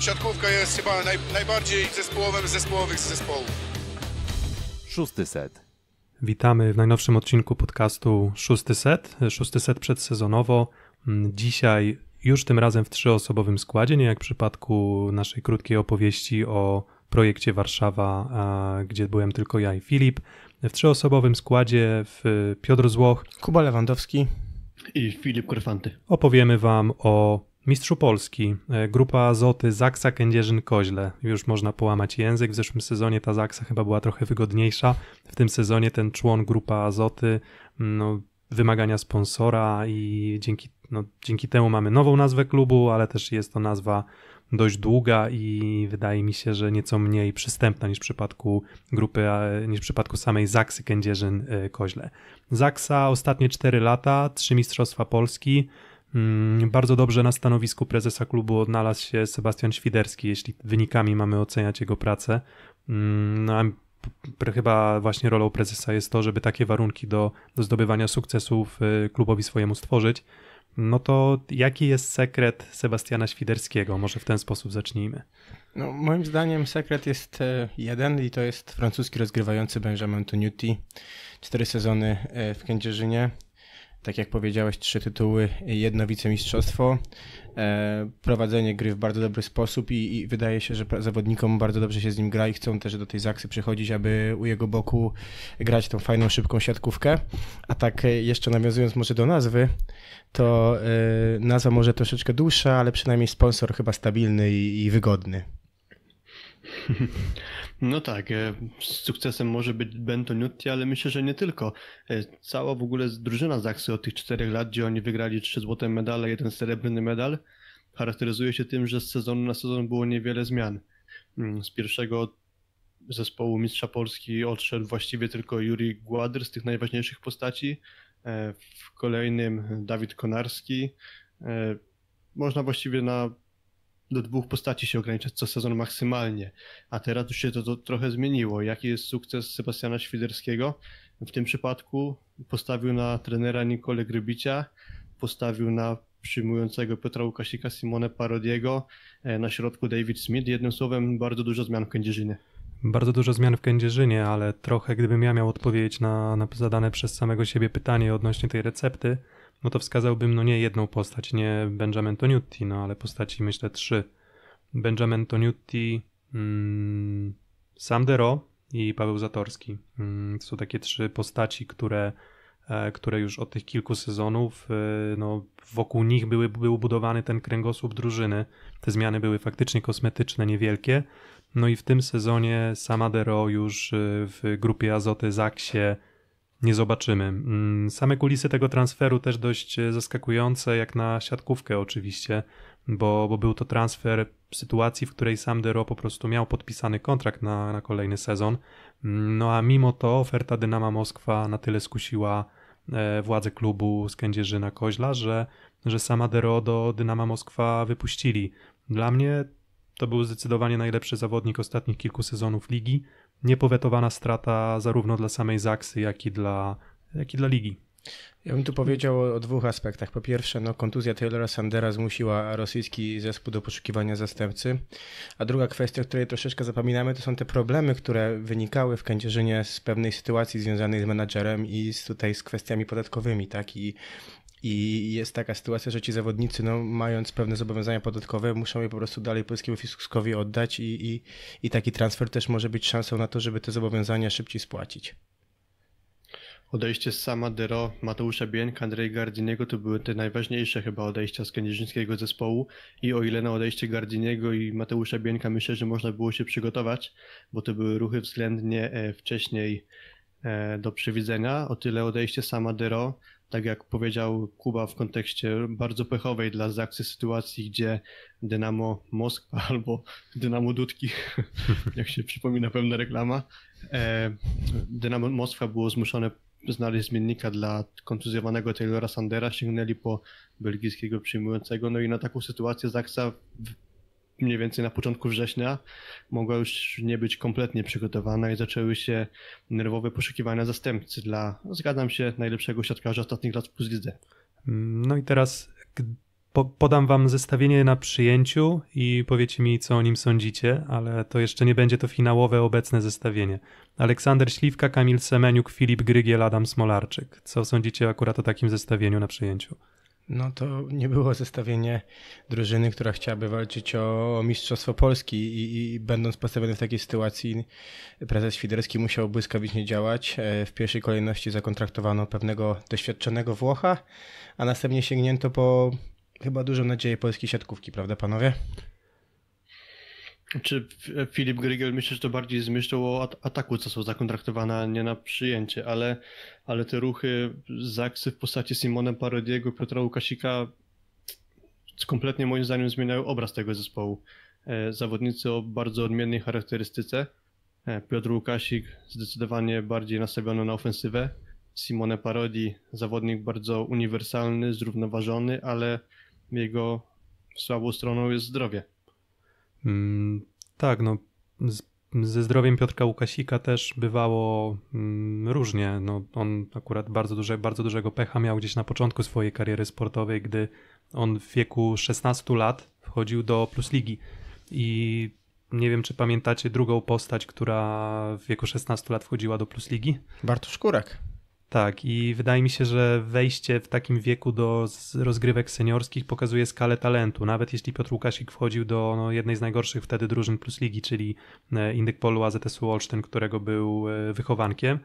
Siatkówka jest chyba naj, najbardziej zespołowym zespołowych z zespołów. Szósty set. Witamy w najnowszym odcinku podcastu Szósty Set, Szósty Set przedsezonowo. Mm, dzisiaj już tym razem w trzyosobowym składzie, nie jak w przypadku naszej krótkiej opowieści o projekcie Warszawa, gdzie byłem tylko ja i Filip. W trzyosobowym składzie w Piotr Złoch, Kuba Lewandowski i Filip Korfanty. Opowiemy Wam o Mistrzu Polski, e, grupa Azoty Zaksa Kędzierzyn-Koźle. Już można połamać język. W zeszłym sezonie ta Zaksa chyba była trochę wygodniejsza. W tym sezonie ten człon grupa Azoty, mm, no, wymagania sponsora i dzięki, no, dzięki temu mamy nową nazwę klubu, ale też jest to nazwa dość długa i wydaje mi się, że nieco mniej przystępna niż w przypadku grupy, e, niż w przypadku samej Zaksy Kędzierzyn-Koźle. E, Zaksa ostatnie 4 lata, 3 Mistrzostwa Polski, Mm, bardzo dobrze na stanowisku prezesa klubu odnalazł się Sebastian Świderski, jeśli wynikami mamy oceniać jego pracę. Mm, no, chyba właśnie rolą prezesa jest to, żeby takie warunki do, do zdobywania sukcesów y, klubowi swojemu stworzyć. No to jaki jest sekret Sebastiana Świderskiego? Może w ten sposób zacznijmy. No, moim zdaniem sekret jest e, jeden i to jest francuski rozgrywający Benjamin Toniuti. Cztery sezony e, w Kędzierzynie, tak jak powiedziałeś, trzy tytuły, jedno wicemistrzostwo, e, prowadzenie gry w bardzo dobry sposób i, i, wydaje się, że zawodnikom bardzo dobrze się z nim gra i chcą też do tej Zaksy przychodzić, aby u jego boku grać tą fajną, szybką siatkówkę. A tak e, jeszcze nawiązując może do nazwy, to e, nazwa może troszeczkę dłuższa, ale przynajmniej sponsor chyba stabilny i, i wygodny. No tak, e, sukcesem może być Bentoniutti, ale myślę, że nie tylko. E, cała w ogóle drużyna Zaksy od tych czterech lat, gdzie oni wygrali trzy złote medale, jeden srebrny medal, charakteryzuje się tym, że z sezonu na sezon było niewiele zmian. Mm, z pierwszego zespołu Mistrza Polski odszedł właściwie tylko Juri Gładr z tych najważniejszych postaci, e, w kolejnym Dawid Konarski. Można właściwie na do dwóch postaci się ograniczać co sezon maksymalnie, a teraz już się to, to trochę zmieniło. Jaki jest sukces Sebastiana Świderskiego? W tym przypadku postawił na trenera Nikole Grybicia, postawił na przyjmującego Piotra Łukasika, Simone Parodiego, e, na środku David Smith. Jednym słowem, bardzo dużo zmian w Kędzierzynie. Bardzo dużo zmian w Kędzierzynie, ale trochę gdybym ja miał odpowiedzieć na, na zadane przez samego siebie pytanie odnośnie tej recepty, no to wskazałbym no nie jedną postać, nie Benjamin Toniutti, no ale postaci myślę trzy. Benjamin Toniutti, mm, Sam Dero i Paweł Zatorski. Mm, to są takie trzy postaci, które e, które już od tych kilku sezonów, e, no, wokół nich były, był budowany ten kręgosłup drużyny. Te zmiany były faktycznie kosmetyczne, niewielkie. No i w tym sezonie Dero już e, w grupie Azoty Zaksie nie zobaczymy. Mm, same kulisy tego transferu też dość e, zaskakujące, jak na siatkówkę oczywiście, bo, bo był to transfer sytuacji, w której sam Dero po prostu miał podpisany kontrakt na, na kolejny sezon. Mm, no a mimo to oferta Dynama Moskwa na tyle skusiła e, władze klubu z Kędzierzyna Koźla, że, że sama Dero do Dynama Moskwa wypuścili. Dla mnie to był zdecydowanie najlepszy zawodnik ostatnich kilku sezonów ligi niepowetowana strata zarówno dla samej Zaksy, jak i dla, jak i dla ligi. Ja bym tu powiedział o, o, dwóch aspektach. Po pierwsze, no, kontuzja Taylora Sandera zmusiła rosyjski zespół do poszukiwania zastępcy. A druga kwestia, o której troszeczkę zapominamy, to są te problemy, które wynikały w Kędzierzynie z pewnej sytuacji związanej z menadżerem i z, tutaj z kwestiami podatkowymi. Tak? I i jest taka sytuacja, że ci zawodnicy, no, mając pewne zobowiązania podatkowe, muszą je po prostu dalej polskiemu fiskuskowi oddać, i, i, i taki transfer też może być szansą na to, żeby te zobowiązania szybciej spłacić. Odejście z Sama Dero, Mateusza Bieńka, Andrzej Gardiniego to były te najważniejsze chyba odejścia z kędzierzyńskiego zespołu i o ile na odejście Gardiniego i Mateusza Bieńka myślę, że można było się przygotować, bo to były ruchy względnie e, wcześniej E, do przewidzenia. O tyle odejście sama Dero, tak jak powiedział Kuba w kontekście bardzo pechowej dla Zaksy sytuacji, gdzie Dynamo Moskwa albo Dynamo Dudki, jak się przypomina pewna reklama, e, Dynamo Moskwa było zmuszone znaleźć zmiennika dla kontuzjowanego Taylora Sandera, sięgnęli po belgijskiego przyjmującego, no i na taką sytuację Zaksa mniej więcej na początku września mogła już nie być kompletnie przygotowana i zaczęły się nerwowe poszukiwania zastępcy dla, zgadzam się, najlepszego siatkarza ostatnich lat w Puzlidze. No i teraz podam wam zestawienie na przyjęciu i powiecie mi, co o nim sądzicie, ale to jeszcze nie będzie to finałowe obecne zestawienie. Aleksander Śliwka, Kamil Semeniuk, Filip Grygiel, Adam Smolarczyk. Co sądzicie akurat o takim zestawieniu na przyjęciu? No to nie było zestawienie drużyny, która chciałaby walczyć o Mistrzostwo Polski i, i będąc postawiony w takiej sytuacji prezes Świderski musiał błyskawicznie działać. E, w pierwszej kolejności zakontraktowano pewnego doświadczonego Włocha, a następnie sięgnięto po chyba dużą nadzieję polskiej siatkówki, prawda panowie? Czy Filip Grygiel myślę, że to bardziej zmyślał o ataku, co są zakontraktowane, a nie na przyjęcie, ale, ale te ruchy Zaksy w postaci Simona Parodiego, Piotra Łukasika kompletnie moim zdaniem zmieniają obraz tego zespołu. E, zawodnicy o bardzo odmiennej charakterystyce. E, Piotr Łukasik zdecydowanie bardziej nastawiony na ofensywę. Simone Parodi, zawodnik bardzo uniwersalny, zrównoważony, ale jego słabą stroną jest zdrowie Mm, tak, no ze zdrowiem Piotrka Łukasika też bywało mm, różnie. No, on akurat bardzo, duże, bardzo dużego pecha miał gdzieś na początku swojej kariery sportowej, gdy on w wieku 16 lat wchodził do Plus Ligi. I nie wiem, czy pamiętacie drugą postać, która w wieku 16 lat wchodziła do Plus Ligi? Bartosz Kurek. Tak, i wydaje mi się, że wejście w takim wieku do rozgrywek seniorskich pokazuje skalę talentu. Nawet jeśli Piotr Łukasik wchodził do no, jednej z najgorszych wtedy drużyn plus ligi, czyli e, Indyk Polu AZS-u Olsztyn, którego był e, wychowankiem,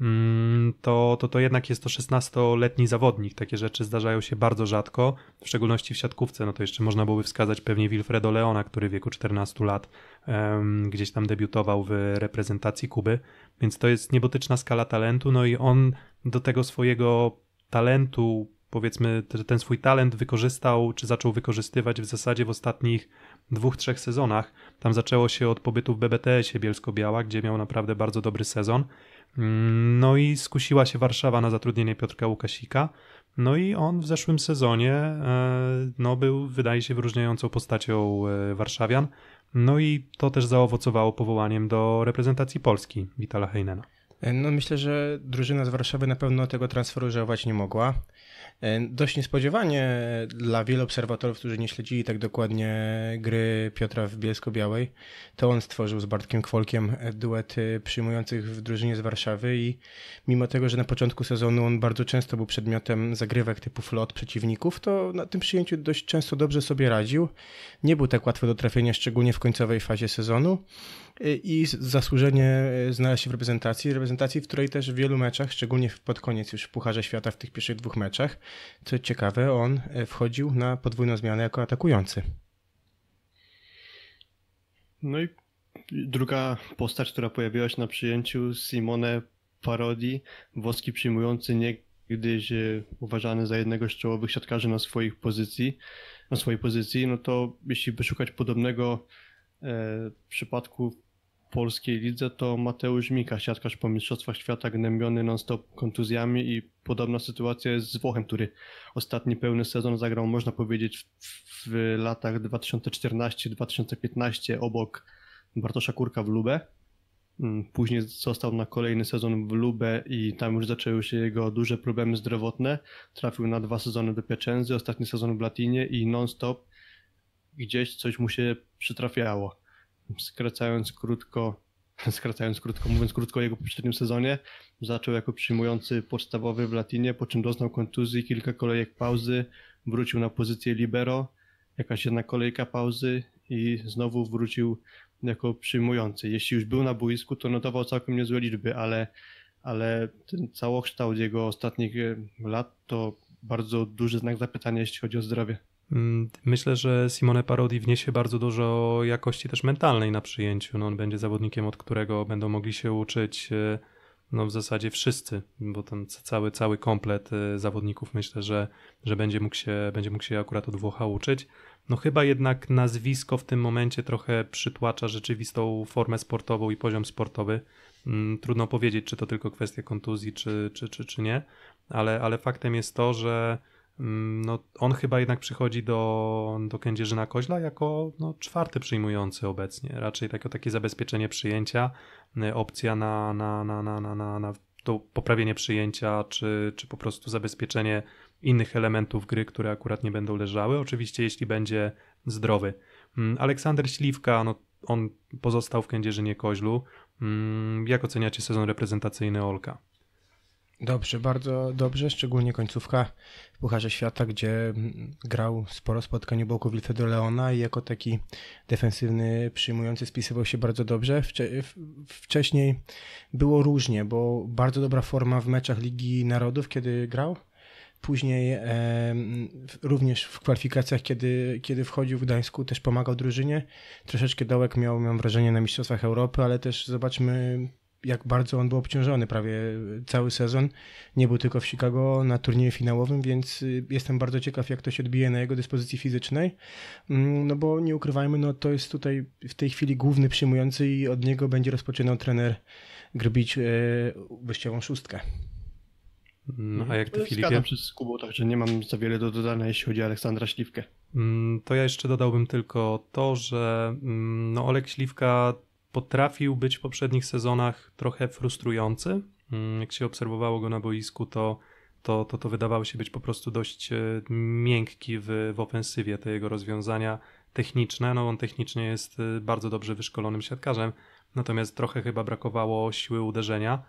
Mm, to, to, to jednak jest to 16-letni zawodnik. Takie rzeczy zdarzają się bardzo rzadko, w szczególności w siatkówce. No to jeszcze można byłoby wskazać pewnie Wilfredo Leona, który w wieku 14 lat um, gdzieś tam debiutował w reprezentacji Kuby. Więc to jest niebotyczna skala talentu. No i on do tego swojego talentu, powiedzmy, ten swój talent wykorzystał, czy zaczął wykorzystywać w zasadzie w ostatnich dwóch, trzech sezonach. Tam zaczęło się od pobytu w BBTS-ie Bielsko-Biała, gdzie miał naprawdę bardzo dobry sezon. No i skusiła się Warszawa na zatrudnienie Piotrka Łukasika. No i on w zeszłym sezonie e, no, był, wydaje się, wyróżniającą postacią e, warszawian. No i to też zaowocowało powołaniem do reprezentacji Polski Witala Heinena. E, no myślę, że drużyna z Warszawy na pewno tego transferu żałować nie mogła. E, dość niespodziewanie dla wielu obserwatorów, którzy nie śledzili tak dokładnie gry Piotra w Bielsko-Białej, to on stworzył z Bartkiem Kwolkiem e, duet e, przyjmujących w drużynie z Warszawy i mimo tego, że na początku sezonu on bardzo często był przedmiotem zagrywek typu flot przeciwników, to na tym przyjęciu dość często dobrze sobie radził. Nie był tak łatwy do trafienia, szczególnie w końcowej fazie sezonu. Y, i zasłużenie y, znalazł się w reprezentacji, reprezentacji, w której też w wielu meczach, szczególnie pod koniec już w Pucharze Świata w tych pierwszych dwóch meczach, co ciekawe, on y, wchodził na podwójną zmianę jako atakujący. No i druga postać, która pojawiła się na przyjęciu, Simone Parodi, włoski przyjmujący niegdyś uważany za jednego z czołowych siatkarzy na swoich pozycji, na swojej pozycji, no to jeśli by szukać podobnego e, przypadku polskiej lidze to Mateusz Mika, siatkarz po Mistrzostwach Świata, gnębiony non-stop kontuzjami i podobna sytuacja jest z Włochem, który ostatni pełny sezon zagrał, można powiedzieć, w, w latach 2014-2015 obok Bartosza Kurka w Lubę. Mm, później został na kolejny sezon w Lubę i tam już zaczęły się jego duże problemy zdrowotne. Trafił na dwa sezony do Piacenzy, ostatni sezon w Latinie i non-stop gdzieś coś mu się przytrafiało skracając krótko, skracając krótko, mówiąc krótko o jego poprzednim sezonie, zaczął jako przyjmujący podstawowy w Latinie, po czym doznał kontuzji, kilka kolejek pauzy, wrócił na pozycję libero, jakaś jedna kolejka pauzy i znowu wrócił jako przyjmujący. Jeśli już był na boisku, to notował całkiem niezłe liczby, ale, ale ten całokształt jego ostatnich e, lat to bardzo duży znak zapytania, jeśli chodzi o zdrowie. Mm, myślę, że Simone Parodi wniesie bardzo dużo jakości też mentalnej na przyjęciu. No on będzie zawodnikiem, od którego będą mogli się uczyć e, no w zasadzie wszyscy, bo ten cały, cały komplet e, zawodników myślę, że, że będzie, mógł się, będzie mógł się akurat od Włocha uczyć. No chyba jednak nazwisko w tym momencie trochę przytłacza rzeczywistą formę sportową i poziom sportowy. Mm, trudno powiedzieć, czy to tylko kwestia kontuzji, czy, czy, czy, czy nie, ale, ale faktem jest to, że Mm, no, on chyba jednak przychodzi do, do Kędzierzyna Koźla jako no, czwarty przyjmujący obecnie. Raczej jako takie zabezpieczenie przyjęcia, y, opcja na, na, na, na, na, na, na to poprawienie przyjęcia, czy, czy po prostu zabezpieczenie innych elementów gry, które akurat nie będą leżały. Oczywiście, jeśli będzie zdrowy. Mm, Aleksander Śliwka, no, on pozostał w Kędzierzynie Koźlu. Mm, jak oceniacie sezon reprezentacyjny Olka? Dobrze, bardzo dobrze, szczególnie końcówka w Pucharze Świata, gdzie mm, grał sporo spotkań u Bokowice do Leona i jako taki defensywny przyjmujący spisywał się bardzo dobrze. Wcze- wcześniej było różnie, bo bardzo dobra forma w meczach Ligi Narodów, kiedy grał. Później e, również w kwalifikacjach, kiedy, kiedy wchodził w Gdańsku, też pomagał drużynie. Troszeczkę dołek miał, miał wrażenie, na Mistrzostwach Europy, ale też zobaczmy jak bardzo on był obciążony prawie e, cały sezon. Nie był tylko w Chicago na turnieju finałowym, więc y, jestem bardzo ciekaw, jak to się odbije na jego dyspozycji fizycznej. Mm, no bo nie ukrywajmy, no to jest tutaj w tej chwili główny przyjmujący i od niego będzie rozpoczynał trener Grbić e, wyjściową szóstkę. No, a jak to mhm. Filipie? się z Kubą, także nie mam za wiele do dodania, jeśli chodzi o Aleksandra Śliwkę. Mm, to ja jeszcze dodałbym tylko to, że mm, no Olek Śliwka potrafił być w poprzednich sezonach trochę frustrujący. Mm, jak się obserwowało go na boisku, to to, to, to wydawało się być po prostu dość e, miękki w, w ofensywie, te jego rozwiązania techniczne. No on technicznie jest e, bardzo dobrze wyszkolonym siatkarzem, natomiast trochę chyba brakowało siły uderzenia.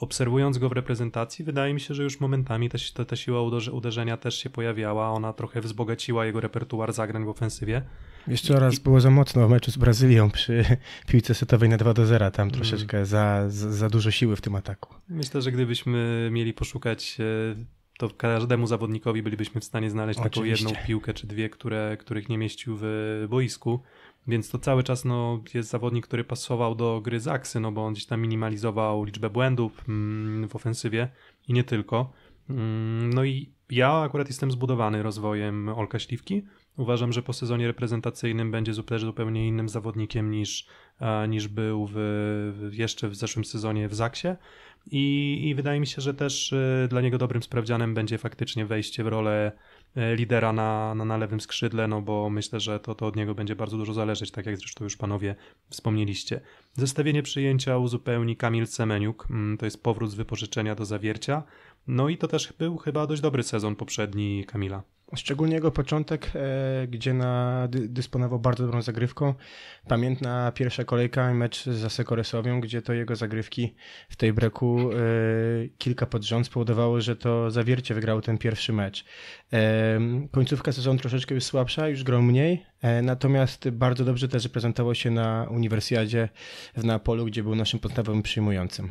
Obserwując go w reprezentacji, wydaje mi się, że już momentami ta, ta, ta siła uderzenia też się pojawiała. Ona trochę wzbogaciła jego repertuar zagrań w ofensywie. Jeszcze raz było za mocno w meczu z Brazylią przy piłce setowej na 2 do 0. Tam mhm. troszeczkę za, za, dużo siły w tym ataku. Myślę, że gdybyśmy mieli poszukać e, to każdemu zawodnikowi bylibyśmy w stanie znaleźć Oczywiście. taką jedną piłkę czy dwie, które, których nie mieścił w boisku. Więc to cały czas no, jest zawodnik, który pasował do gry Aksy, no bo on gdzieś tam minimalizował liczbę błędów mm, w ofensywie i nie tylko. Mm, no i ja akurat jestem zbudowany rozwojem Olka Śliwki Uważam, że po sezonie reprezentacyjnym będzie zupełnie innym zawodnikiem niż, niż był w, jeszcze w zeszłym sezonie w Zaksie. I, I wydaje mi się, że też e, dla niego dobrym sprawdzianem będzie faktycznie wejście w rolę e, lidera na, na, na lewym skrzydle, no bo myślę, że to, to od niego będzie bardzo dużo zależeć, tak jak zresztą już panowie wspomnieliście. Zestawienie przyjęcia uzupełni Kamil Semeniuk, mm, to jest powrót z wypożyczenia do zawiercia. No i to też był chyba dość dobry sezon poprzedni Kamila. Szczególnie jego początek, e, gdzie na, dysponował bardzo dobrą zagrywką. Pamiętna pierwsza kolejka, mecz z Asekoresowią, gdzie to jego zagrywki w tej breku e, kilka pod rząd spowodowało, że to zawiercie wygrał ten pierwszy mecz. E, końcówka sezonu troszeczkę już słabsza, już grał mniej, natomiast bardzo dobrze też prezentował się na Uniwersjadzie w Neapolu, gdzie był naszym podstawowym przyjmującym.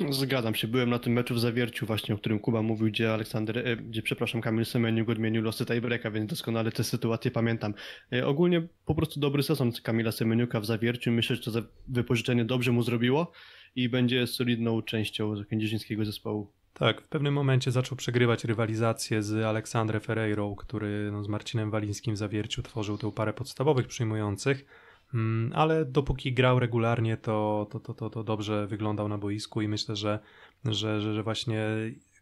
No, zgadzam się. Byłem na tym meczu w zawierciu właśnie, o którym Kuba mówił, gdzie Aleksander, e, gdzie przepraszam, Kamil Semeniu odmienił losy tiebreaka, więc doskonale tę sytuację pamiętam. E, ogólnie po prostu dobry sezon Kamila Semeniuka w zawierciu. Myślę, że to wypożyczenie dobrze mu zrobiło i będzie solidną częścią kędzierzyńskiego zespołu. Tak, w pewnym momencie zaczął przegrywać rywalizację z Aleksandrem Ferreirą, który no, z Marcinem Walińskim w zawierciu tworzył tę parę podstawowych przyjmujących Mm, ale dopóki grał regularnie, to, to, to, to, to dobrze wyglądał na boisku i myślę, że, że, że, że właśnie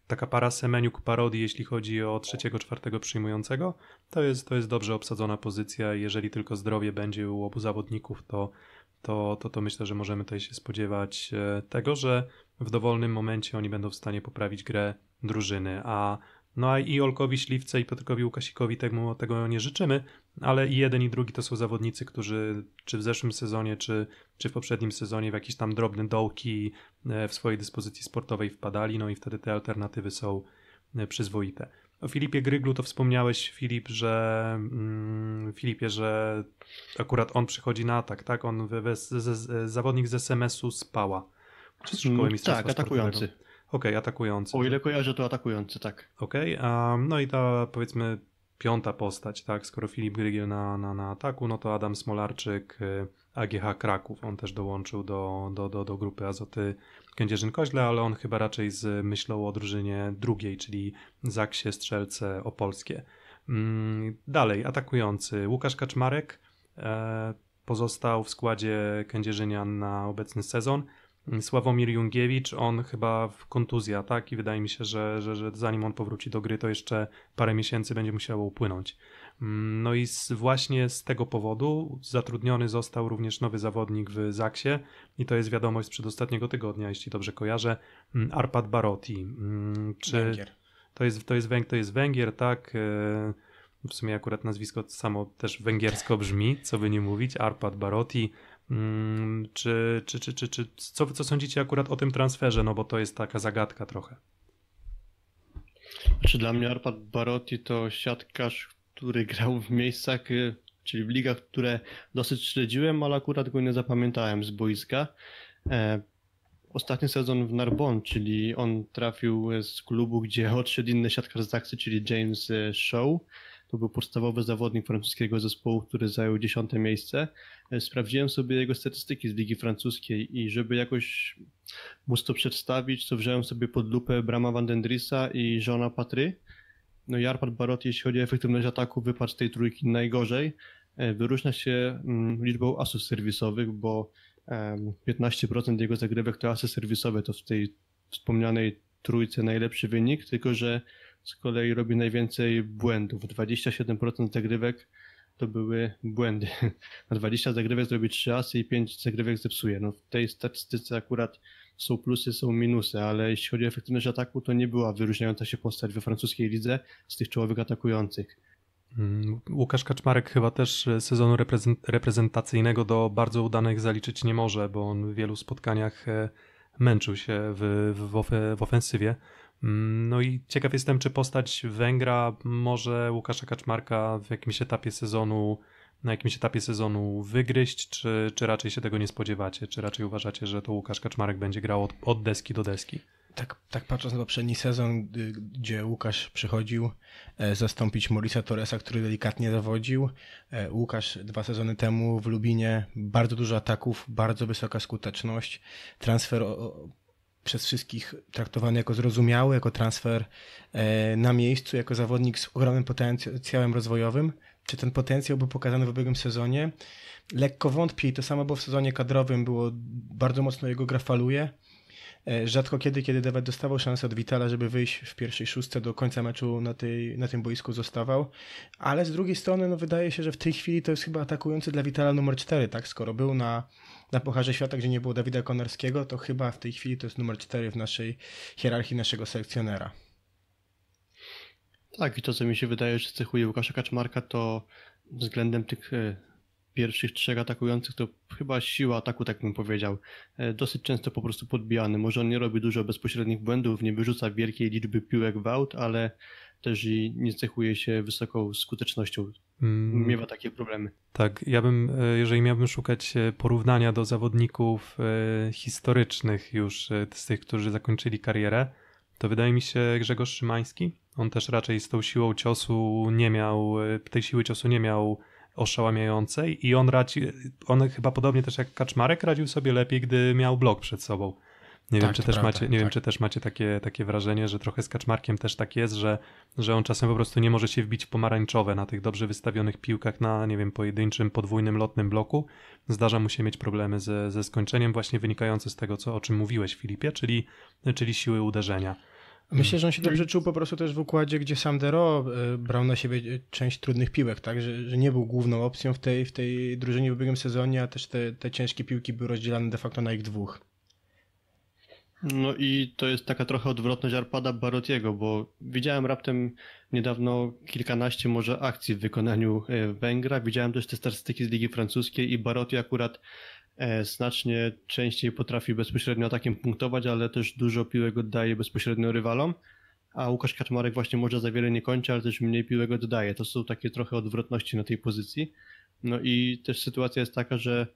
taka para semeniuk parodii, jeśli chodzi o trzeciego, czwartego przyjmującego, to jest, to jest dobrze obsadzona pozycja. Jeżeli tylko zdrowie będzie u obu zawodników, to, to, to, to myślę, że możemy tutaj się spodziewać e, tego, że w dowolnym momencie oni będą w stanie poprawić grę drużyny, a no a i Olkowi Śliwce i Piotrkowi Łukasikowi tego, tego nie życzymy, ale i jeden i drugi to są zawodnicy, którzy czy w zeszłym sezonie, czy, czy w poprzednim sezonie w jakieś tam drobne dołki e, w swojej dyspozycji sportowej wpadali, no i wtedy te alternatywy są e, przyzwoite. O Filipie Gryglu to wspomniałeś, Filip, że mm, Filipie, że akurat on przychodzi na atak, tak? On we, we, z, z, zawodnik z SMS-u spała. Czy z szkoły mm, Tak, atakujący. Okej, okay, atakujący. O tak? ile kojarzę, to atakujący, tak. Okej, okay, um, no i ta powiedzmy piąta postać, tak? Skoro Filip Grygiel na, na, na ataku, no to Adam Smolarczyk, y, AGH Kraków. On też dołączył do, do, do, do grupy Azoty Kędzierzyn-Koźle, ale on chyba raczej z myślą o drużynie drugiej, czyli Zaksie Strzelce Opolskie. Mm, dalej, atakujący Łukasz Kaczmarek e, pozostał w składzie Kędzierzynian na obecny sezon. Sławomir Jungiewicz, on chyba w kontuzja, tak? I wydaje mi się, że, że, że zanim on powróci do gry, to jeszcze parę miesięcy będzie musiało upłynąć. Mm, no i z, właśnie z tego powodu zatrudniony został również nowy zawodnik w Zaksie i to jest wiadomość z przedostatniego tygodnia, jeśli dobrze kojarzę, mm, Arpad Baroti. Mm, czy Węgier. To jest, to, jest Węg, to jest Węgier, tak? E, w sumie akurat nazwisko samo też węgiersko brzmi, co by nie mówić, Arpad Baroti czy, czy, czy, czy, czy co, co sądzicie akurat o tym transferze? No bo to jest taka zagadka trochę. Czy dla mnie Arpad Barotti to siatkarz, który grał w miejscach, czyli w ligach, które dosyć śledziłem, ale akurat go nie zapamiętałem z boiska. Ostatni sezon w Narbonne, czyli on trafił z klubu, gdzie odszedł inny siatkarz z akcji, czyli James Show. To był podstawowy zawodnik francuskiego zespołu, który zajął dziesiąte miejsce. E, sprawdziłem sobie jego statystyki z Ligi Francuskiej i żeby jakoś móc to przedstawić, to wziąłem sobie pod lupę Brama Van Dendrisa i żona Patry. No i Arpad Barot, jeśli chodzi o efektywność ataku, wypadł z tej trójki najgorzej. E, wyróżnia się mm, liczbą asów serwisowych, bo 15% jego zagrywek to asy serwisowe, to w tej wspomnianej trójce najlepszy wynik, tylko że z kolei robi najwięcej błędów. 27% zagrywek to były błędy. Na 20 zagrywek zrobi 3 asy i 5 zagrywek zepsuje. No, w tej statystyce akurat są plusy, są minusy, ale jeśli chodzi o efektywność ataku, to nie była wyróżniająca się postać we francuskiej lidze z tych czołowych atakujących. Mm, Łukasz Kaczmarek chyba też sezonu reprezentacyjnego do bardzo udanych zaliczyć nie może, bo on w wielu spotkaniach e, męczył się w, w, w ofensywie. Mm, no i ciekaw jestem, czy postać Węgra może Łukasza Kaczmarka w jakimś etapie sezonu, na jakimś etapie sezonu wygryźć, czy, czy raczej się tego nie spodziewacie, czy raczej uważacie, że to Łukasz Kaczmarek będzie grał od, od deski do deski? Tak, tak patrząc na poprzedni sezon, y, gdzie Łukasz przychodził e, zastąpić Morisa Torresa, który delikatnie zawodził. E, Łukasz dwa sezony temu w Lubinie bardzo dużo ataków, bardzo wysoka skuteczność. Transfer przez wszystkich traktowany jako zrozumiały, jako transfer e, na miejscu, jako zawodnik z ogromnym potencjałem rozwojowym. Czy ten potencjał był pokazany w ubiegłym sezonie? Lekko wątpię i to samo było w sezonie kadrowym, było bardzo mocno jego gra faluje. E, rzadko kiedy, kiedy Dewet dostawał szansę od Witala, żeby wyjść w pierwszej szóstce do końca meczu na, tej, na tym boisku zostawał, ale z drugiej strony no, wydaje się, że w tej chwili to jest chyba atakujący dla Witala numer 4, tak? skoro był na na Pucharze Świata, gdzie nie było Dawida Konarskiego, to chyba w tej chwili to jest numer 4 w naszej hierarchii naszego selekcjonera. Tak, i to co mi się wydaje, że cechuje Łukasza Kaczmarka, to względem tych e, pierwszych trzech atakujących, to chyba siła ataku, tak bym powiedział. E, dosyć często po prostu podbijany. Może on nie robi dużo bezpośrednich błędów, nie wyrzuca wielkiej liczby piłek w aut, ale też i nie cechuje się wysoką skutecznością. Mm. Miewa takie problemy. Tak, ja bym, e, jeżeli miałbym szukać e, porównania do zawodników e, historycznych już z tych, którzy zakończyli karierę, to wydaje mi się Grzegorz Szymański. On też raczej z tą siłą ciosu nie miał, tej siły ciosu nie miał oszałamiającej i on radzi, on chyba podobnie też jak Kaczmarek radził sobie lepiej, gdy miał blok przed sobą. Nie tak, wiem, czy też prawda, macie, nie tak. wiem, czy też macie takie, takie wrażenie, że trochę z kaczmarkiem też tak jest, że, że on czasem po prostu nie może się wbić w pomarańczowe na tych dobrze wystawionych piłkach na, nie wiem, pojedynczym, podwójnym lotnym bloku. Zdarza mu się mieć problemy ze, ze skończeniem, właśnie wynikające z tego, co, o czym mówiłeś, Filipie, czyli, czyli siły uderzenia. Myślę, że on się dobrze czuł po prostu też w układzie, gdzie Sandero e, brał na siebie część trudnych piłek, tak? Że, że nie był główną opcją w tej, w tej drużynie w ubiegłym sezonie, a też te, te ciężkie piłki były rozdzielane de facto na ich dwóch. No i to jest taka trochę odwrotność Arpada Barotiego, bo widziałem raptem niedawno kilkanaście może akcji w wykonaniu e, Węgra, widziałem też te statystyki z Ligi Francuskiej i Barotti akurat e, znacznie częściej potrafi bezpośrednio atakiem punktować, ale też dużo piłek oddaje bezpośrednio rywalom, a Łukasz Kaczmarek właśnie może za wiele nie kończy, ale też mniej piłek oddaje. To są takie trochę odwrotności na tej pozycji. No i też sytuacja jest taka, że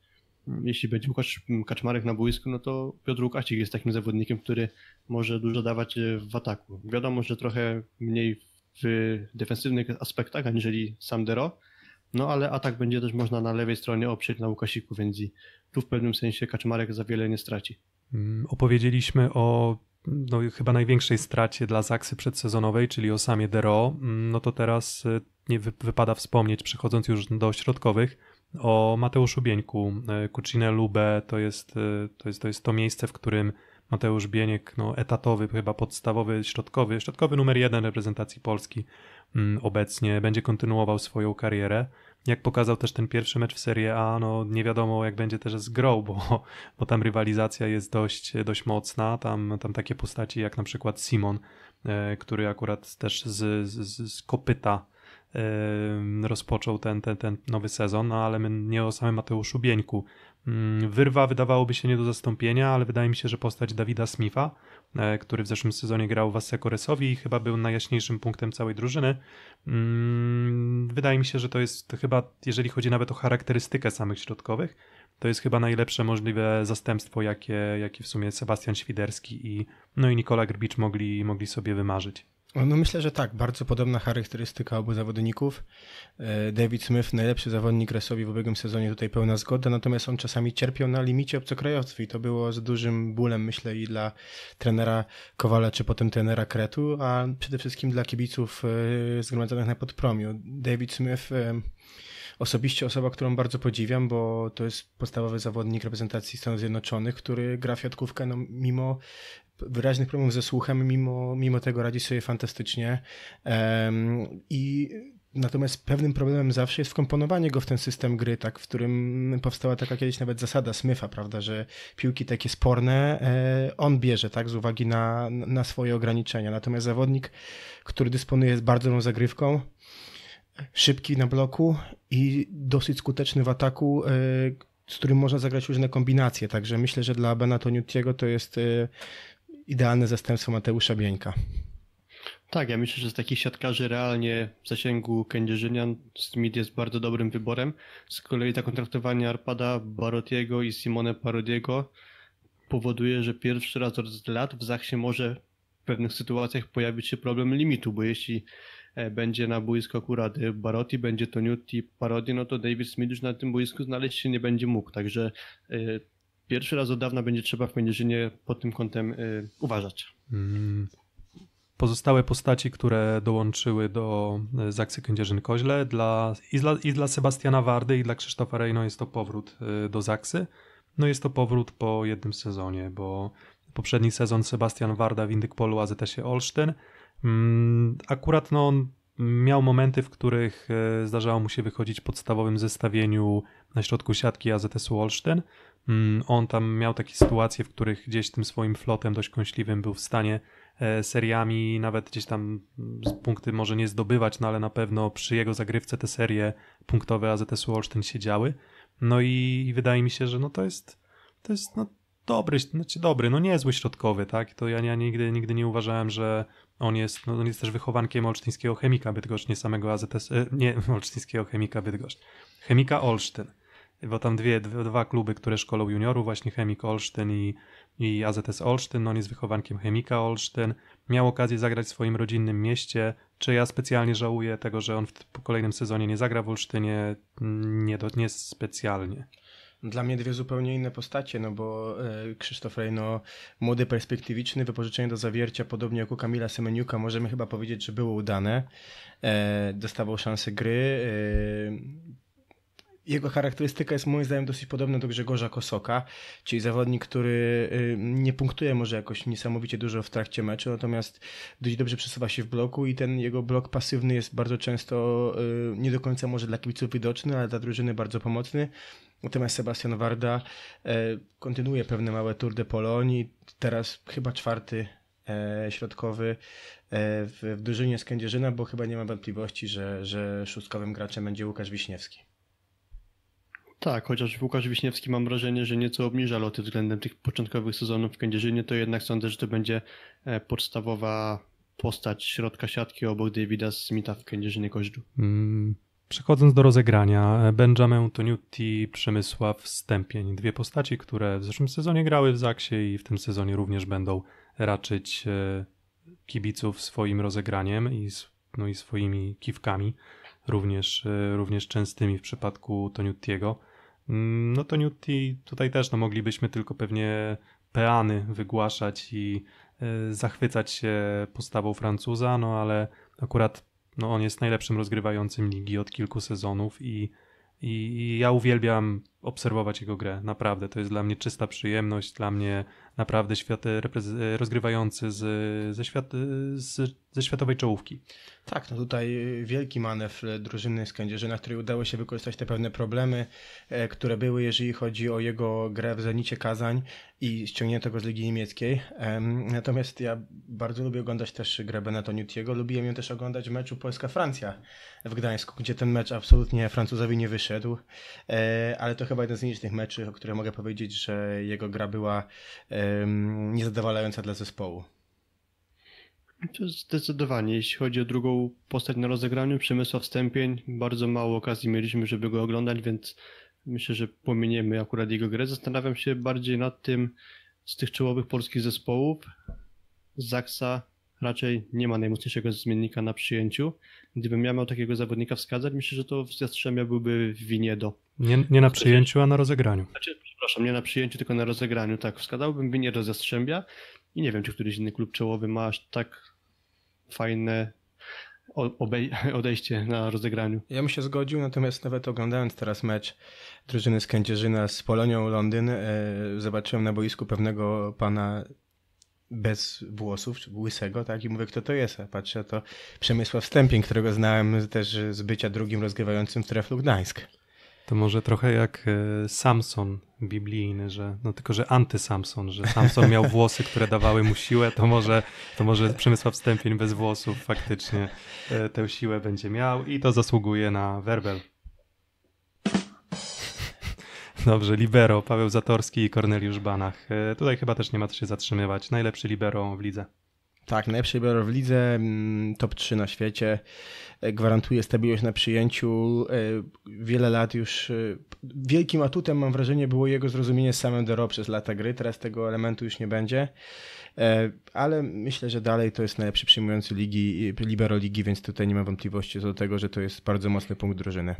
jeśli będzie Łukasz Kaczmarek na boisku, no to Piotr Łukasik jest takim zawodnikiem, który może dużo dawać e, w ataku. Wiadomo, że trochę mniej w defensywnych aspektach, aniżeli sam Dero, no ale atak będzie też można na lewej stronie oprzeć na Łukasiku, więc tu w pewnym sensie Kaczmarek za wiele nie straci. Mm, opowiedzieliśmy o no, chyba największej stracie dla Zaksy przedsezonowej, czyli o samie Dero. Mm, no to teraz e, nie wypada wspomnieć, przechodząc już do środkowych, o Mateuszu Bieńku. Cucine e, Lube to jest, e, to jest, to jest to miejsce, w którym Mateusz Bieniek, no, etatowy, chyba podstawowy, środkowy, środkowy numer jeden reprezentacji Polski mm, obecnie, będzie kontynuował swoją karierę. Jak pokazał też ten pierwszy mecz w Serie A, no nie wiadomo jak będzie też z grą, bo, bo tam rywalizacja jest dość, dość mocna. Tam, tam takie postaci jak na przykład Simon, e, który akurat też z, z, z kopyta rozpoczął ten, ten, ten nowy sezon, no ale nie o samym Mateuszu Bieńku. Mm, wyrwa wydawałoby się nie do zastąpienia, ale wydaje mi się, że postać Dawida Smitha, e, który w zeszłym sezonie grał w Assekoresowi i chyba był najjaśniejszym punktem całej drużyny. Mm, wydaje mi się, że to jest chyba, jeżeli chodzi nawet o charakterystykę samych środkowych, to jest chyba najlepsze możliwe zastępstwo, jakie, jakie w sumie Sebastian Świderski i, no i Nikola Grbicz mogli, mogli sobie wymarzyć. No myślę, że tak. Bardzo podobna charakterystyka obu zawodników. E, David Smith, najlepszy zawodnik Resowi w ubiegłym sezonie, tutaj pełna zgoda, natomiast on czasami cierpiał na limicie obcokrajowców i to było z dużym bólem, myślę, i dla trenera Kowala, czy potem trenera Kretu, a przede wszystkim dla kibiców e, zgromadzonych na podpromiu. David Smith e, osobiście osoba, którą bardzo podziwiam, bo to jest podstawowy zawodnik reprezentacji Stanów Zjednoczonych, który gra w siatkówkę no, mimo wyraźnych problemów ze słuchem, mimo, mimo tego radzi sobie fantastycznie. I Natomiast pewnym problemem zawsze jest wkomponowanie go w ten system gry, tak, w którym powstała taka kiedyś nawet zasada Smyfa, prawda, że piłki takie sporne e, on bierze tak, z uwagi na, na swoje ograniczenia. Natomiast zawodnik, który dysponuje bardzo dobrą zagrywką, szybki na bloku i dosyć skuteczny w ataku, e, z którym można zagrać różne kombinacje. Także myślę, że dla Bena to jest e, idealne zastępstwo Mateusza Bieńka. Tak, ja myślę, że z takich siatkarzy realnie w zasięgu Kędzierzynian Smith jest bardzo dobrym wyborem. Z kolei zakontraktowanie Arpada, Barotiego i Simone Parodiego powoduje, że pierwszy raz od lat w Zachsie może w pewnych sytuacjach pojawić się problem limitu, bo jeśli e, będzie na boisku akurat Barotti, będzie to Newt i Parodi, no to David Smith już na tym boisku znaleźć się nie będzie mógł. Także e, pierwszy raz od dawna będzie trzeba w Kędzierzynie pod tym kątem y, uważać. Mm. Pozostałe postaci, które dołączyły do y, Zaksy Kędzierzyn-Koźle dla, i, dla, i dla Sebastiana Wardy i dla Krzysztofa Rejno jest to powrót y, do Zaksy. No jest to powrót po jednym sezonie, bo poprzedni sezon Sebastian Warda w Indyk Polu AZS-ie Olsztyn. Mm, akurat no, miał momenty, w których y, zdarzało mu się wychodzić w podstawowym zestawieniu na środku siatki AZS-u Olsztyn, Mm, on tam miał takie sytuacje, w których gdzieś tym swoim flotem dość kąśliwym był w stanie e, seriami, nawet gdzieś tam punkty może nie zdobywać, no ale na pewno przy jego zagrywce te serie punktowe AZS-u Olsztyn się działy. No i, i wydaje mi się, że no to jest, to jest no dobry, znaczy dobry, no niezły środkowy, tak? To ja, ja nigdy, nigdy nie uważałem, że on jest, no, on jest też wychowankiem olsztyńskiego chemika Bydgoszcz, nie samego AZS, e, nie olsztyńskiego chemika Bydgoszcz, chemika Olsztyn bo tam dwie, dwa kluby, które szkolą juniorów, właśnie Chemik Olsztyn i, i AZS Olsztyn, no, on jest wychowankiem Chemika Olsztyn, miał okazję zagrać w swoim rodzinnym mieście, czy ja specjalnie żałuję tego, że on w kolejnym sezonie nie zagra w Olsztynie, nie, do, nie specjalnie. Dla mnie dwie zupełnie inne postacie, no bo e, Krzysztof Rejno, no, młody, perspektywiczny, wypożyczenie do zawiercia, podobnie jak u Kamila Semeniuka, możemy chyba powiedzieć, że było udane. E, dostawał szansę gry, e, jego charakterystyka jest moim zdaniem dosyć podobna do Grzegorza Kosoka, czyli zawodnik, który y, nie punktuje może jakoś niesamowicie dużo w trakcie meczu, natomiast dość dobrze przesuwa się w bloku i ten jego blok pasywny jest bardzo często y, nie do końca może dla kibiców widoczny, ale dla drużyny bardzo pomocny. Natomiast Sebastian Warda y, kontynuuje pewne małe Tour de Polonii, teraz chyba czwarty e, środkowy e, w, drużynie drużynie Kędzierzyna, bo chyba nie ma wątpliwości, że, że szóstkowym graczem będzie Łukasz Wiśniewski. Tak, chociaż Łukasz Wiśniewski mam wrażenie, że nieco obniża loty względem tych początkowych sezonów w Kędzierzynie, to jednak sądzę, że to będzie e, podstawowa postać środka siatki obok Davida Smitha w Kędzierzynie Koźdu. Mm, przechodząc do rozegrania, e, Benjamin Toniutti, Przemysław Stępień, dwie postaci, które w zeszłym sezonie grały w Zaksie i w tym sezonie również będą raczyć e, kibiców swoim rozegraniem i, no i swoimi kiwkami, również, również częstymi w przypadku Toniutiego. Mm, no to Newty tutaj też no, moglibyśmy tylko pewnie peany wygłaszać i e, zachwycać się postawą Francuza, no ale akurat no, on jest najlepszym rozgrywającym ligi od kilku sezonów i, i, i ja uwielbiam obserwować jego grę. Naprawdę, to jest dla mnie czysta przyjemność, dla mnie naprawdę świat e, e, rozgrywający z, ze, świat, e, z, ze światowej czołówki. Tak, no tutaj wielki manewr drużyny Skędzierzyna, której udało się wykorzystać te pewne problemy, które były, jeżeli chodzi o jego grę w Zenicie Kazań i ściągnięto go z Ligi Niemieckiej. Natomiast ja bardzo lubię oglądać też grę Benetoniutiego, lubiłem ją też oglądać w meczu Polska-Francja w Gdańsku, gdzie ten mecz absolutnie Francuzowi nie wyszedł, ale to chyba jeden z nielicznych meczy, o których mogę powiedzieć, że jego gra była um, niezadowalająca dla zespołu. Zdecydowanie, jeśli chodzi o drugą postać na rozegraniu, Przemysław Stępień, bardzo mało okazji mieliśmy, żeby go oglądać, więc myślę, że pominiemy akurat jego grę. Zastanawiam się bardziej nad tym z tych czołowych polskich zespołów, Zaksa, raczej nie ma najmocniejszego zmiennika na przyjęciu. Gdybym ja miał takiego zawodnika wskazać, myślę, że to w Jastrzębia byłby Winiedo. Nie, nie na przyjęciu, a na rozegraniu. Znaczy, przepraszam, nie na przyjęciu, tylko na rozegraniu, tak. Wskazałbym Winiedo z Jastrzębia i nie wiem, czy któryś inny klub czołowy ma aż tak fajne odejście na rozegraniu. Ja bym się zgodził, natomiast nawet oglądając teraz mecz drużyny z Kędzierzyna z Polonią Londyn, e, zobaczyłem na boisku pewnego pana bez włosów, łysego, tak? I mówię, kto to jest? A patrzę, to Przemysław Stępień, którego znałem też z bycia drugim rozgrywającym w Treflu Gdańsk. To może trochę jak e, Samson biblijny, że, no tylko, że anty-Samson, że Samson miał włosy, które dawały mu siłę, to może, to może Przemysław Stępień bez włosów faktycznie e, tę siłę będzie miał i to zasługuje na werbel. Dobrze, libero, Paweł Zatorski i Korneliusz Banach. E, tutaj chyba też nie ma co się zatrzymywać. Najlepszy libero w lidze. Tak, najlepszy libero w lidze, mm, top 3 na świecie, e, gwarantuje stabilność na przyjęciu. E, wiele lat już, wielkim atutem mam wrażenie było jego zrozumienie z samym Dero przez lata gry, teraz tego elementu już nie będzie, ale myślę, że dalej to jest najlepszy przyjmujący ligi, libero ligi, więc tutaj nie mam wątpliwości co do tego, że to jest bardzo mocny punkt drużyny.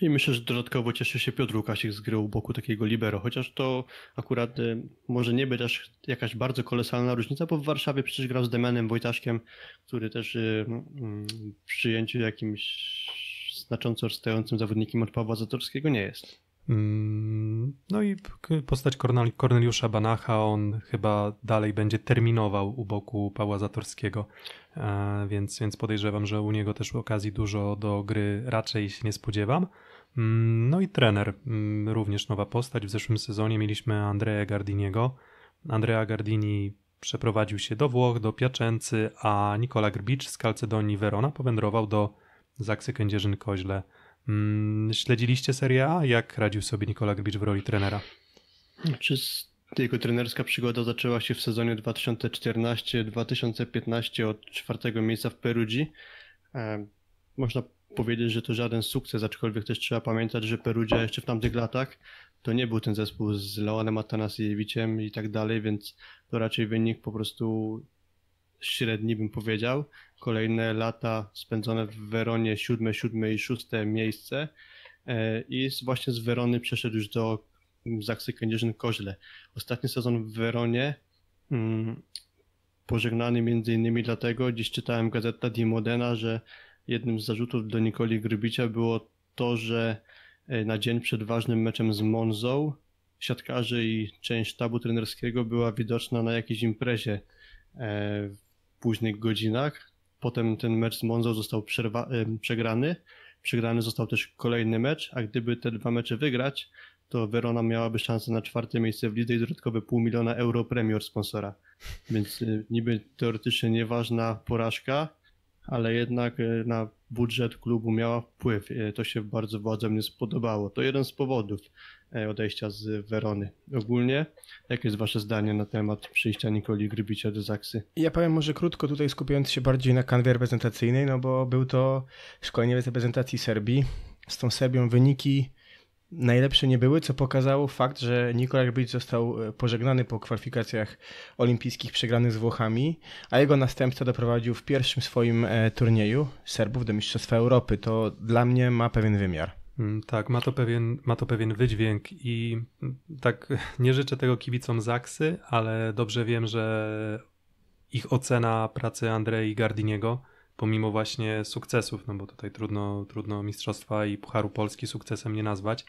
I myślę, że dodatkowo cieszy się Piotr Łukasik z gry u boku takiego libero, chociaż to akurat y, może nie być aż jakaś bardzo kolosalna różnica, bo w Warszawie przecież grał z Demianem Wojtaszkiem, który też y, y, w przyjęciu jakimś znacząco odstającym zawodnikiem od Pawła Zatorskiego nie jest. Mm, no i postać Korneliusza Banacha, on chyba dalej będzie terminował u boku Pawła Zatorskiego, e, więc, więc podejrzewam, że u niego też okazji dużo do gry raczej się nie spodziewam. Mm, no i trener, mm, również nowa postać. W zeszłym sezonie mieliśmy Andrea Gardiniego. Andrea Gardini przeprowadził się do Włoch, do Piacency, a Nikola Grbicz z Kalcedonii Verona powędrował do Zaksy Kędzierzyn-Koźle. Mm, śledziliście Serię A? Jak radził sobie Nikola Grbic w roli trenera? Czy jego trenerska przygoda zaczęła się w sezonie 2014-2015 od czwartego miejsca w Perudzi. E, można powiedzieć, że to żaden sukces, aczkolwiek też trzeba pamiętać, że Perugia jeszcze w tamtych latach to nie był ten zespół z Leonem Atanasiewiciem i tak dalej, więc to raczej wynik po prostu średni bym powiedział kolejne lata spędzone w Weronie, siódme, siódme i szóste miejsce e, i właśnie z Werony przeszedł już do Zaksy mm, Kędzierzyn Koźle. Ostatni sezon w Weronie mm, pożegnany między innymi dlatego, dziś czytałem gazeta Di Modena, że jednym z zarzutów do Nikoli Grybicia było to, że e, na dzień przed ważnym meczem z Monzą siatkarzy i część sztabu trenerskiego była widoczna na jakiejś imprezie e, w późnych godzinach. Potem ten mecz z Monzo został przerwa, y, przegrany. Przegrany został też kolejny mecz, a gdyby te dwa mecze wygrać, to Verona miałaby szansę na czwarte miejsce w lidze i dodatkowe pół miliona euro premier sponsora. Więc y, niby teoretycznie nieważna porażka, ale jednak y, na budżet klubu miała wpływ. To się bardzo władzom nie spodobało. To jeden z powodów. E, odejścia z Werony. Ogólnie, jakie jest Wasze zdanie na temat przyjścia Nikoli Grybicza do Zaksy? Ja powiem może krótko, tutaj skupiając się bardziej na kanwie reprezentacyjnej, no bo był to szkoleniowiec reprezentacji Serbii. Z tą Serbią wyniki najlepsze nie były, co pokazało fakt, że Nikola Grbic został e, pożegnany po kwalifikacjach olimpijskich przegranych z Włochami, a jego następca doprowadził w pierwszym swoim e, turnieju Serbów do Mistrzostwa Europy. To dla mnie ma pewien wymiar. Mm, tak, ma to, pewien, ma to pewien wydźwięk i tak nie życzę tego kibicom Zaksy, ale dobrze wiem, że ich ocena pracy Andrei Gardiniego, pomimo właśnie sukcesów, no bo tutaj trudno, trudno Mistrzostwa i Pucharu Polski sukcesem nie nazwać,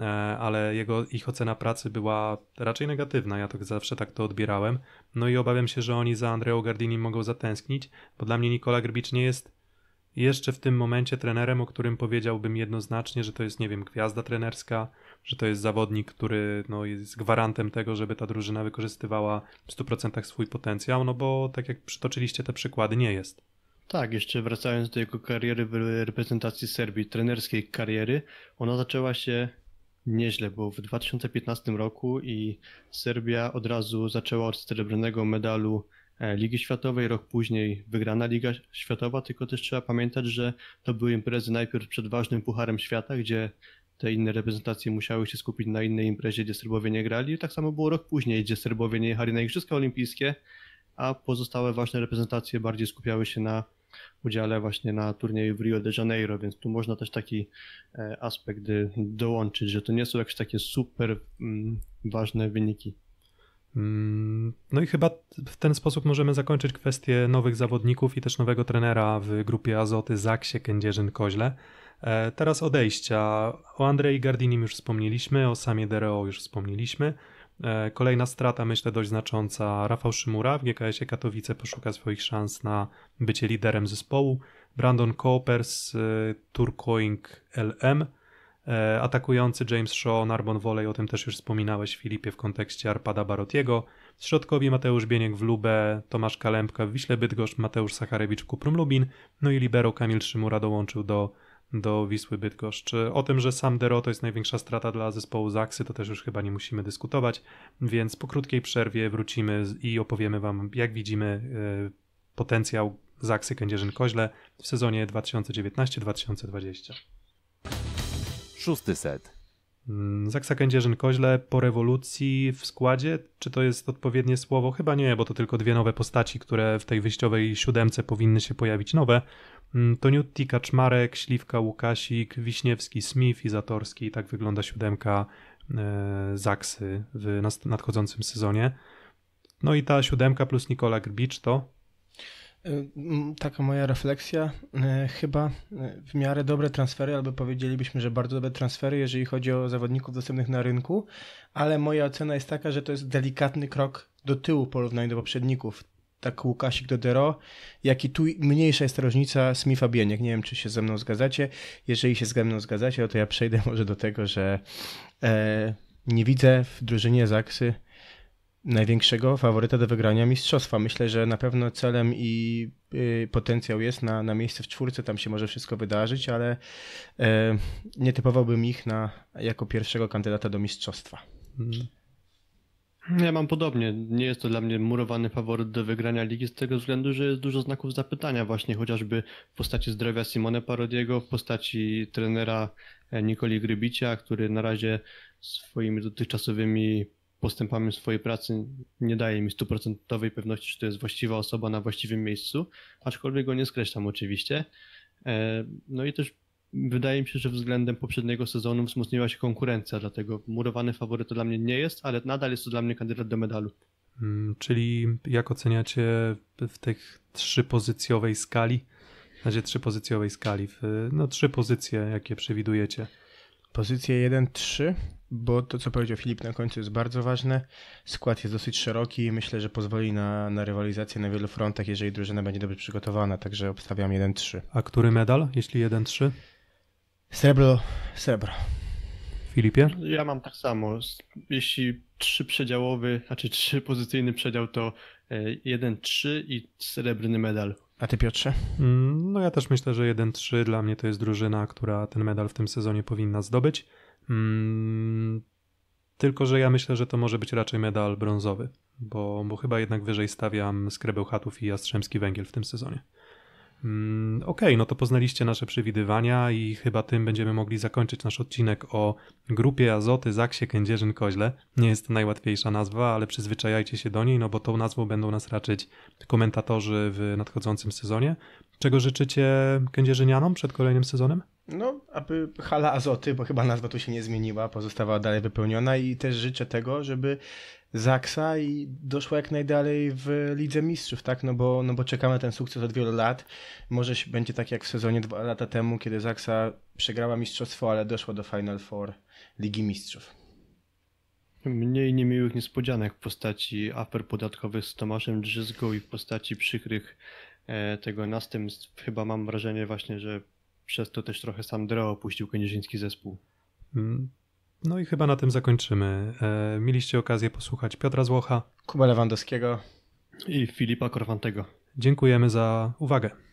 e, ale jego, ich ocena pracy była raczej negatywna, ja to zawsze tak to odbierałem. No i obawiam się, że oni za Andreą Gardini mogą zatęsknić, bo dla mnie Nikola Grbicz nie jest jeszcze w tym momencie trenerem, o którym powiedziałbym jednoznacznie, że to jest, nie wiem, gwiazda trenerska, że to jest zawodnik, który no, jest gwarantem tego, żeby ta drużyna wykorzystywała w 100% swój potencjał, no bo tak jak przytoczyliście te przykłady, nie jest. Tak, jeszcze wracając do jego kariery w reprezentacji Serbii, trenerskiej kariery, ona zaczęła się nieźle, bo w 2015 roku i Serbia od razu zaczęła od srebrnego medalu E, Ligi Światowej, rok później wygrana Liga Światowa, tylko też trzeba pamiętać, że to były imprezy najpierw przed ważnym Pucharem Świata, gdzie te inne reprezentacje musiały się skupić na innej imprezie, gdzie Serbowie nie grali. Tak samo było rok później, gdzie Serbowie nie jechali na Igrzyska Olimpijskie, a pozostałe ważne reprezentacje bardziej skupiały się na udziale właśnie na turnieju w Rio de Janeiro, więc tu można też taki e, aspekt y, dołączyć, że to nie są jakieś takie super mm, ważne wyniki. Mm, no i chyba w ten sposób możemy zakończyć kwestię nowych zawodników i też nowego trenera w grupie Azoty Zaksie Kędzierzyn-Koźle. E, teraz odejścia. O Andrei Gardinim już wspomnieliśmy, o Samie Dereo już wspomnieliśmy. E, kolejna strata, myślę, dość znacząca. Rafał Szymura w GKS-ie Katowice poszuka swoich szans na bycie liderem zespołu. Brandon Coopers z e, LM – E, atakujący James Shaw, Narbon Volley, o tym też już wspominałeś Filipie w kontekście Arpada Barotiego. Środkowi Mateusz Bieniek w Lubę, Tomasz Kalempka w Wiśle Bydgoszcz, Mateusz Sacharewicz w Kuprum Lubin, no i libero Kamil Szymura dołączył do, do Wisły Bydgoszcz. O tym, że sam Dero to jest największa strata dla zespołu Zaksy, to też już chyba nie musimy dyskutować, więc po krótkiej przerwie wrócimy i opowiemy Wam, jak widzimy e, potencjał Zaksy Kędzierzyn-Koźle w sezonie 2019-2020 szósty set. Mm, Zaksa Kędzierzyn-Koźle po rewolucji w składzie, czy to jest odpowiednie słowo? Chyba nie, bo to tylko dwie nowe postaci, które w tej wyjściowej siódemce powinny się pojawić nowe. Mm, Toniutti, Kaczmarek, Śliwka, Łukasik, Wiśniewski, Smith i Zatorski. Tak wygląda siódemka e, Zaksy w nadchodzącym sezonie. No i ta siódemka plus Nikola Grbicz to... Y, mm, taka moja refleksja, y, chyba y, w miarę dobre transfery, albo powiedzielibyśmy, że bardzo dobre transfery, jeżeli chodzi o zawodników dostępnych na rynku, ale moja ocena jest taka, że to jest delikatny krok do tyłu w porównaniu do poprzedników. Tak Łukasik do Dero, jak i tu mniejsza jest różnica Smitha Bieniek. Nie wiem, czy się ze mną zgadzacie. Jeżeli się ze mną zgadzacie, no to ja przejdę może do tego, że e, nie widzę w drużynie Zaksy największego faworyta do wygrania mistrzostwa. Myślę, że na pewno celem i y, potencjał jest na, na miejsce w czwórce, tam się może wszystko wydarzyć, ale e, nie typowałbym ich na, jako pierwszego kandydata do mistrzostwa. Ja mam podobnie. Nie jest to dla mnie murowany faworyt do wygrania ligi z tego względu, że jest dużo znaków zapytania właśnie chociażby w postaci zdrowia Simone Parodiego, w postaci trenera e, Nikoli Grybicia, który na razie swoimi dotychczasowymi postępami swojej pracy nie daje mi stuprocentowej pewności, że to jest właściwa osoba na właściwym miejscu, aczkolwiek go nie skreślam oczywiście. E, no i też wydaje mi się, że względem poprzedniego sezonu wzmocniła się konkurencja, dlatego murowany faworyt to dla mnie nie jest, ale nadal jest to dla mnie kandydat do medalu. Mm, czyli jak oceniacie w tych trzypozycjowej skali? Na razie trzypozycjowej skali, no trzy pozycje, jakie przewidujecie? pozycję 1-3, bo to, co powiedział Filip na końcu, jest bardzo ważne. Skład jest dosyć szeroki i myślę, że pozwoli na, na rywalizację na wielu frontach, jeżeli drużyna będzie dobrze przygotowana, także obstawiam 1-3. A który medal, jeśli 1-3? Srebro, srebro. Filipie? Ja mam tak samo. Jeśli trzy przedziałowy, znaczy trzy pozycyjny przedział, to 1-3 e, i srebrny medal. A ty Piotrze? Mm, no ja też myślę, że 1-3 dla mnie to jest drużyna, która ten medal w tym sezonie powinna zdobyć. Mm, tylko, że ja myślę, że to może być raczej medal brązowy, bo, bo chyba jednak wyżej stawiam Chatów i Jastrzębski Węgiel w tym sezonie. Mm, okej, okay, no to poznaliście nasze przewidywania i chyba tym będziemy mogli zakończyć nasz odcinek o grupie azoty Zaksie Kędzierzyn Koźle. Nie jest to najłatwiejsza nazwa, ale przyzwyczajajcie się do niej, no bo tą nazwą będą nas raczyć komentatorzy w nadchodzącym sezonie. Czego życzycie Kędzierzynianom przed kolejnym sezonem? No, aby hala azoty, bo chyba nazwa tu się nie zmieniła, pozostawała dalej wypełniona i też życzę tego, żeby Zaksa i doszła jak najdalej w Lidze Mistrzów, tak? No bo, no bo czekamy na ten sukces od wielu lat. Może będzie tak jak w sezonie dwa lata temu, kiedy Zaksa przegrała mistrzostwo, ale doszła do Final Four Ligi Mistrzów. Mniej niemiłych niespodzianek w postaci afer podatkowych z Tomaszem Drzyzgą i w postaci przykrych e, tego następstw. Chyba mam wrażenie właśnie, że przez to też trochę sam Dreo opuścił kędzierzyński zespół. Mm. No i chyba na tym zakończymy. E, mieliście okazję posłuchać Piotra Złocha, Kuba Lewandowskiego i Filipa Korwantego. Dziękujemy za uwagę.